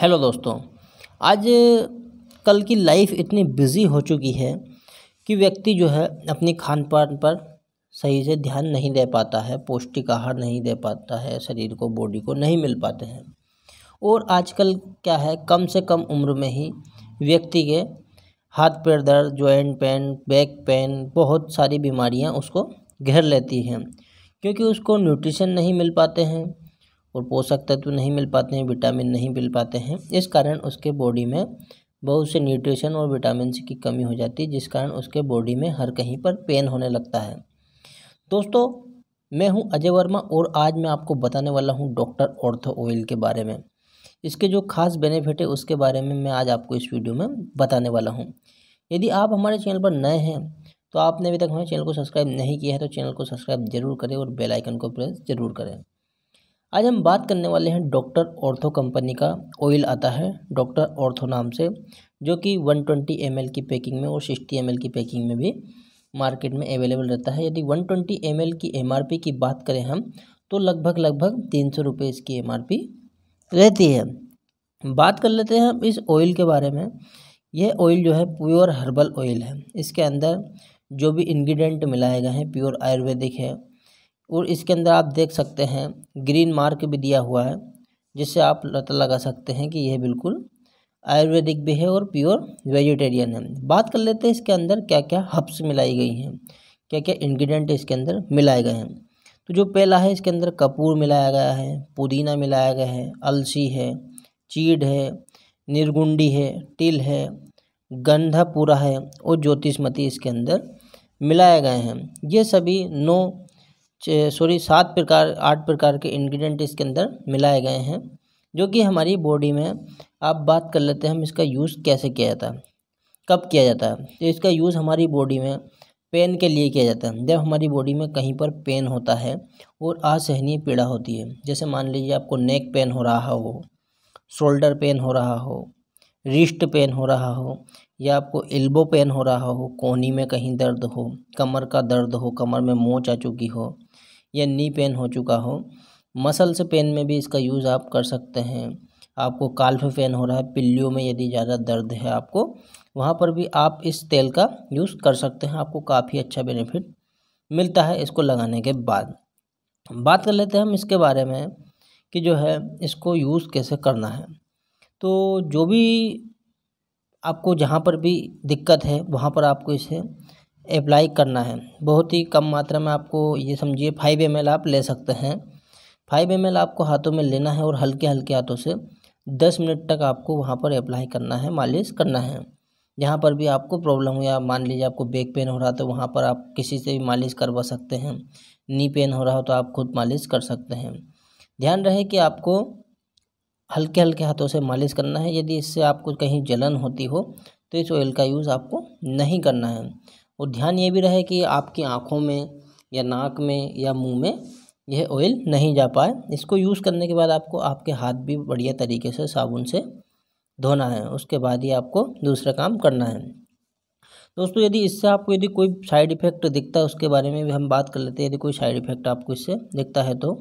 hello दोस्तों आज कल की लाइफ इतनी बिज़ी हो चुकी है कि व्यक्ति जो है अपनी खान पान पर सही से ध्यान नहीं दे पाता है पौष्टिक आहार नहीं दे पाता है शरीर को बॉडी को नहीं मिल पाते हैं और आजकल क्या है कम से कम उम्र में ही व्यक्ति के हाथ पैर दर्द जॉइंट पेन बैक पेन बहुत सारी बीमारियां उसको घेर लेती हैं क्योंकि उसको न्यूट्रिशन नहीं मिल पाते हैं और पोषक तत्व नहीं मिल पाते हैं विटामिन नहीं मिल पाते हैं इस कारण उसके बॉडी में बहुत से न्यूट्रिशन और विटामिन सी की कमी हो जाती है जिस कारण उसके बॉडी में हर कहीं पर पेन होने लगता है दोस्तों मैं हूं अजय वर्मा और आज मैं आपको बताने वाला हूं डॉक्टर ऑर्थो ऑयल के बारे में इसके जो खास बेनिफिट है उसके बारे में मैं आज आपको इस वीडियो में बताने वाला हूँ यदि आप हमारे चैनल पर नए हैं तो आपने अभी तक हमारे चैनल को सब्सक्राइब नहीं किया है तो चैनल को सब्सक्राइब जरूर करें और बेलाइकन को प्रेस जरूर करें आज हम बात करने वाले हैं डॉक्टर ऑर्थो कंपनी का ऑयल आता है डॉक्टर ऑर्थो नाम से जो कि 120 ट्वेंटी की पैकिंग में और 60 एम की पैकिंग में भी मार्केट में अवेलेबल रहता है यदि 120 ट्वेंटी की एम की बात करें हम तो लगभग लगभग तीन सौ रुपये इसकी एम रहती है बात कर लेते हैं हम इस ऑयल के बारे में यह ऑयल जो है प्योर हर्बल ऑयल है इसके अंदर जो भी इन्ग्रीडियंट मिलाए गए हैं प्योर आयुर्वेदिक है और इसके अंदर आप देख सकते हैं ग्रीन मार्क भी दिया हुआ है जिससे आप पता लगा सकते हैं कि यह बिल्कुल आयुर्वेदिक भी है और प्योर वेजिटेरियन है बात कर लेते हैं इसके अंदर क्या क्या हब्स मिलाई गई हैं क्या क्या इन्ग्रीडियंट इसके अंदर मिलाए गए हैं तो जो पहला है इसके अंदर कपूर मिलाया गया है पुदीना मिलाया गया है अलसी है चीड़ है निर्गुंडी है तिल है गंधा पूरा है और ज्योतिषमती इसके अंदर मिलाए गए हैं ये सभी नौ सॉरी सात प्रकार आठ प्रकार के इंग्रेडिएंट इसके अंदर मिलाए गए हैं जो कि हमारी बॉडी में आप बात कर लेते हैं हम इसका यूज़ कैसे किया जाता है कब किया जाता है तो इसका यूज़ हमारी बॉडी में पेन के लिए किया जाता है जब हमारी बॉडी में कहीं पर पेन होता है और असहनीय पीड़ा होती है जैसे मान लीजिए आपको नेक पेन हो रहा हो शोल्डर पेन हो रहा हो रिस्ट पेन हो रहा हो या आपको एल्बो पेन हो रहा हो कोहनी में कहीं दर्द हो कमर का दर्द हो कमर में मोच आ चुकी हो या नी पेन हो चुका हो मसल्स पेन में भी इसका यूज़ आप कर सकते हैं आपको काल्फ पेन हो रहा है पिल्लियों में यदि ज़्यादा दर्द है आपको वहाँ पर भी आप इस तेल का यूज़ कर सकते हैं आपको काफ़ी अच्छा बेनिफिट मिलता है इसको लगाने के बाद बात कर लेते हैं हम इसके बारे में कि जो है इसको यूज़ कैसे करना है तो जो भी आपको जहाँ पर भी दिक्कत है वहाँ पर आपको इसे अप्लाई करना है बहुत ही कम मात्रा में आपको ये समझिए फाइव एम आप ले सकते हैं फाइव एम आपको हाथों में लेना है और हल्के हल्के हाथों से दस मिनट तक आपको वहाँ पर अप्लाई करना है मालिश करना है जहाँ पर भी आपको प्रॉब्लम हो या मान लीजिए आपको बैक पेन हो रहा तो वहाँ पर आप किसी से भी मालिश करवा सकते हैं नी पेन हो रहा हो तो आप खुद मालिश कर सकते हैं ध्यान रहे कि आपको हल्के हल्के हाथों से मालिश करना है यदि इससे आपको कहीं जलन होती हो तो इस ऑयल का यूज़ आपको नहीं करना है और ध्यान ये भी रहे कि आपकी आँखों में या नाक में या मुँह में यह ऑयल नहीं जा पाए इसको यूज़ करने के बाद आपको आपके हाथ भी बढ़िया तरीके से साबुन से धोना है उसके बाद ही आपको दूसरा काम करना है दोस्तों यदि इससे आपको यदि कोई साइड इफ़ेक्ट दिखता है उसके बारे में भी हम बात कर लेते हैं यदि कोई साइड इफ़ेक्ट आपको इससे दिखता है तो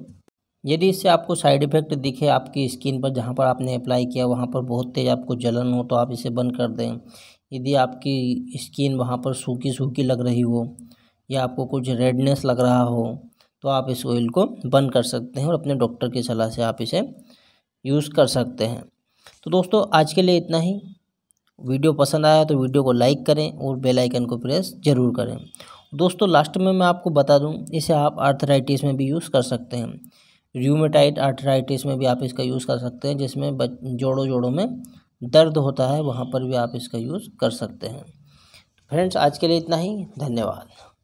यदि इससे आपको साइड इफ़ेक्ट दिखे आपकी स्किन पर जहाँ पर आपने अप्लाई किया वहाँ पर बहुत तेज़ आपको जलन हो तो आप इसे बंद कर दें यदि आपकी स्किन वहाँ पर सूखी सूखी लग रही हो या आपको कुछ रेडनेस लग रहा हो तो आप इस ऑयल को बंद कर सकते हैं और अपने डॉक्टर की सलाह से आप इसे यूज़ कर सकते हैं तो दोस्तों आज के लिए इतना ही वीडियो पसंद आया तो वीडियो को लाइक करें और बेल आइकन को प्रेस ज़रूर करें दोस्तों लास्ट में मैं आपको बता दूं इसे आप आर्थराइटिस में भी यूज़ कर सकते हैं र्यूमेटाइट आर्थराइटिस में भी आप इसका यूज़ कर सकते हैं जिसमें जोड़ों जोड़ों में दर्द होता है वहाँ पर भी आप इसका यूज़ कर सकते हैं फ्रेंड्स आज के लिए इतना ही धन्यवाद